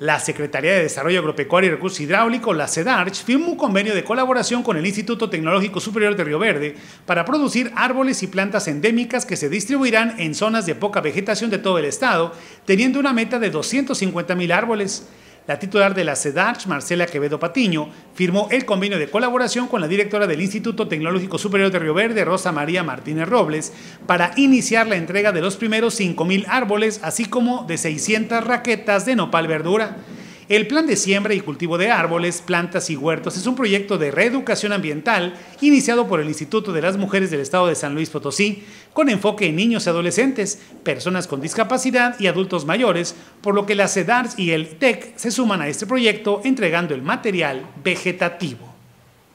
la Secretaría de Desarrollo Agropecuario y Recursos Hidráulicos, la CEDARCH, firmó un convenio de colaboración con el Instituto Tecnológico Superior de Río Verde para producir árboles y plantas endémicas que se distribuirán en zonas de poca vegetación de todo el estado, teniendo una meta de 250.000 árboles. La titular de la CEDARCH, Marcela Quevedo Patiño, firmó el convenio de colaboración con la directora del Instituto Tecnológico Superior de Río Verde, Rosa María Martínez Robles, para iniciar la entrega de los primeros 5.000 árboles, así como de 600 raquetas de nopal verdura. El plan de siembra y cultivo de árboles, plantas y huertos es un proyecto de reeducación ambiental iniciado por el Instituto de las Mujeres del Estado de San Luis Potosí, con enfoque en niños y adolescentes, personas con discapacidad y adultos mayores, por lo que la CEDARS e y el TEC se suman a este proyecto entregando el material vegetativo.